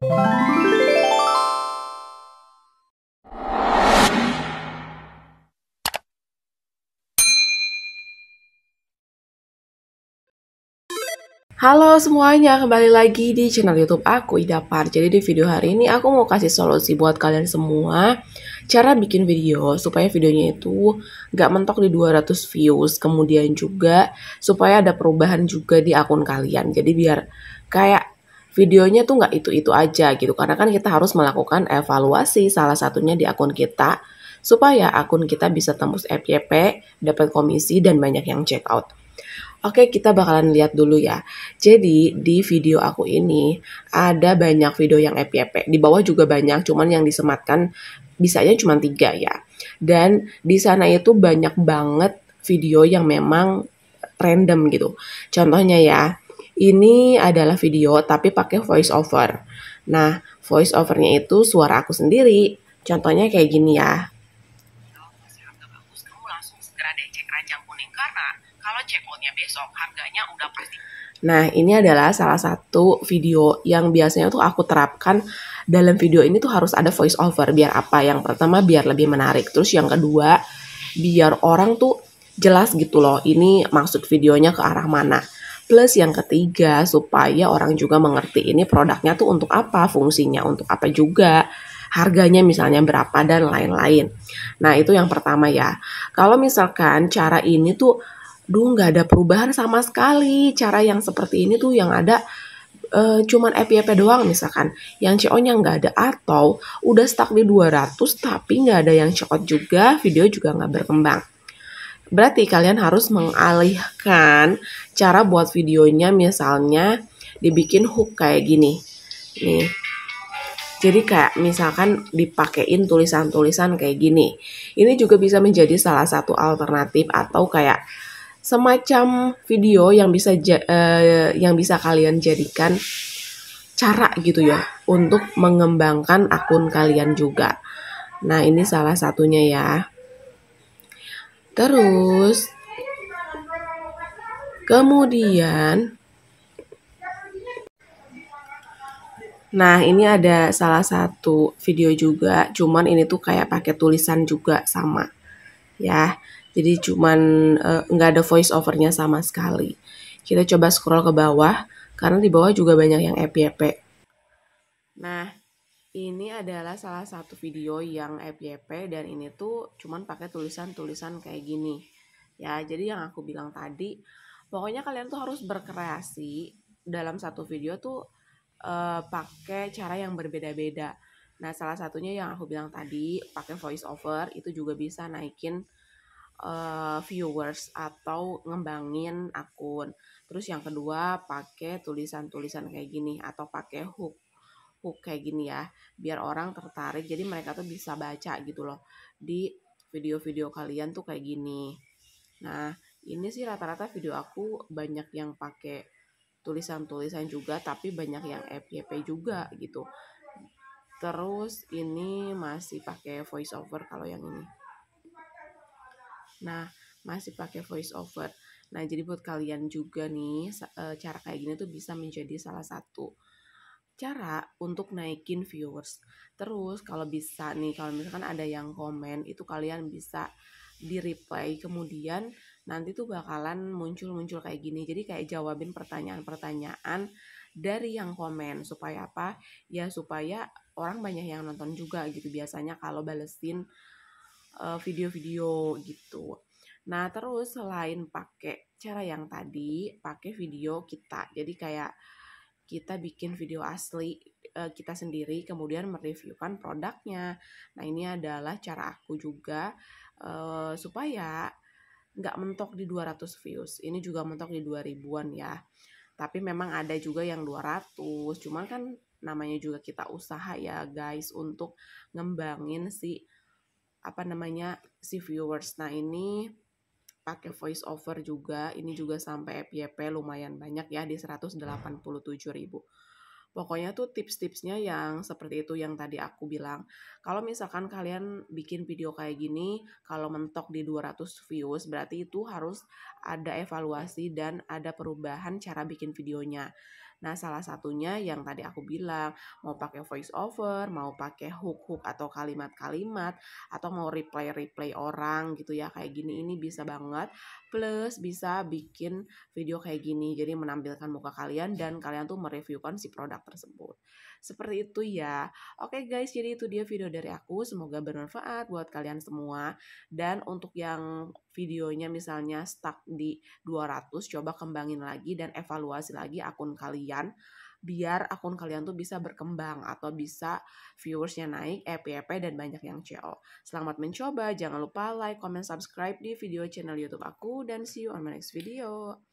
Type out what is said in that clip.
Halo semuanya, kembali lagi di channel YouTube aku Ida Par. Jadi di video hari ini aku mau kasih solusi buat kalian semua cara bikin video supaya videonya itu nggak mentok di 200 views. Kemudian juga supaya ada perubahan juga di akun kalian. Jadi biar kayak videonya tuh nggak itu-itu aja gitu. Karena kan kita harus melakukan evaluasi salah satunya di akun kita supaya akun kita bisa tembus FYP, dapat komisi, dan banyak yang check out. Oke, kita bakalan lihat dulu ya. Jadi, di video aku ini ada banyak video yang FYP. Di bawah juga banyak, cuman yang disematkan bisanya cuma tiga ya. Dan di sana itu banyak banget video yang memang random gitu. Contohnya ya, ini adalah video tapi pakai voice over. Nah, voice overnya itu suara aku sendiri. Contohnya kayak gini ya. Nah, ini adalah salah satu video yang biasanya tuh aku terapkan dalam video ini tuh harus ada voice over biar apa? Yang pertama biar lebih menarik, terus yang kedua biar orang tuh jelas gitu loh ini maksud videonya ke arah mana. Plus yang ketiga, supaya orang juga mengerti ini produknya tuh untuk apa, fungsinya untuk apa juga, harganya misalnya berapa dan lain-lain. Nah itu yang pertama ya. Kalau misalkan cara ini tuh, duh nggak ada perubahan sama sekali. Cara yang seperti ini tuh yang ada uh, cuman FYP doang misalkan yang CO-nya nggak ada atau udah stuck di 200 tapi nggak ada yang cekot juga video juga nggak berkembang Berarti kalian harus mengalihkan cara buat videonya misalnya dibikin hook kayak gini. Nih. Jadi kayak misalkan dipakein tulisan-tulisan kayak gini. Ini juga bisa menjadi salah satu alternatif atau kayak semacam video yang bisa eh, yang bisa kalian jadikan cara gitu ya untuk mengembangkan akun kalian juga. Nah, ini salah satunya ya. Terus kemudian Nah, ini ada salah satu video juga, cuman ini tuh kayak pakai tulisan juga sama. Ya. Jadi cuman eh, nggak uh, ada voice overnya sama sekali. Kita coba scroll ke bawah karena di bawah juga banyak yang FYP. Nah, ini adalah salah satu video yang FYP dan ini tuh cuman pakai tulisan-tulisan kayak gini. Ya, jadi yang aku bilang tadi, pokoknya kalian tuh harus berkreasi dalam satu video tuh uh, pakai cara yang berbeda-beda. Nah, salah satunya yang aku bilang tadi, pakai voice over itu juga bisa naikin uh, viewers atau ngembangin akun. Terus yang kedua, pakai tulisan-tulisan kayak gini atau pakai hook kayak gini ya biar orang tertarik jadi mereka tuh bisa baca gitu loh di video-video kalian tuh kayak gini nah ini sih rata-rata video aku banyak yang pakai tulisan-tulisan juga tapi banyak yang FYP juga gitu terus ini masih pakai voice over kalau yang ini nah masih pakai voice over nah jadi buat kalian juga nih eh, cara kayak gini tuh bisa menjadi salah satu cara untuk naikin viewers. Terus kalau bisa nih kalau misalkan ada yang komen itu kalian bisa di reply kemudian nanti tuh bakalan muncul-muncul kayak gini. Jadi kayak jawabin pertanyaan-pertanyaan dari yang komen supaya apa? Ya supaya orang banyak yang nonton juga gitu biasanya kalau balesin video eh, video-video gitu. Nah, terus selain pakai cara yang tadi, pakai video kita. Jadi kayak kita bikin video asli eh, kita sendiri kemudian mereviewkan produknya. Nah, ini adalah cara aku juga uh, supaya nggak mentok di 200 views. Ini juga mentok di 2000-an ya. Tapi memang ada juga yang 200. Cuman kan namanya juga kita usaha ya guys untuk ngembangin si apa namanya si viewers. Nah, ini pakai voice over juga. Ini juga sampai FYP lumayan banyak ya di 187 ribu. Pokoknya tuh tips-tipsnya yang seperti itu yang tadi aku bilang. Kalau misalkan kalian bikin video kayak gini, kalau mentok di 200 views, berarti itu harus ada evaluasi dan ada perubahan cara bikin videonya. Nah, salah satunya yang tadi aku bilang, mau pakai voice over, mau pakai hook-hook atau kalimat-kalimat atau mau replay-replay orang gitu ya kayak gini ini bisa banget. Plus bisa bikin video kayak gini. Jadi menampilkan muka kalian dan kalian tuh mereviewkan si produk tersebut. Seperti itu ya. Oke guys, jadi itu dia video dari aku. Semoga bermanfaat buat kalian semua. Dan untuk yang videonya misalnya stuck di 200, coba kembangin lagi dan evaluasi lagi akun kalian kalian biar akun kalian tuh bisa berkembang atau bisa viewersnya naik, EPP e dan banyak yang CO. Selamat mencoba, jangan lupa like, comment, subscribe di video channel YouTube aku dan see you on my next video.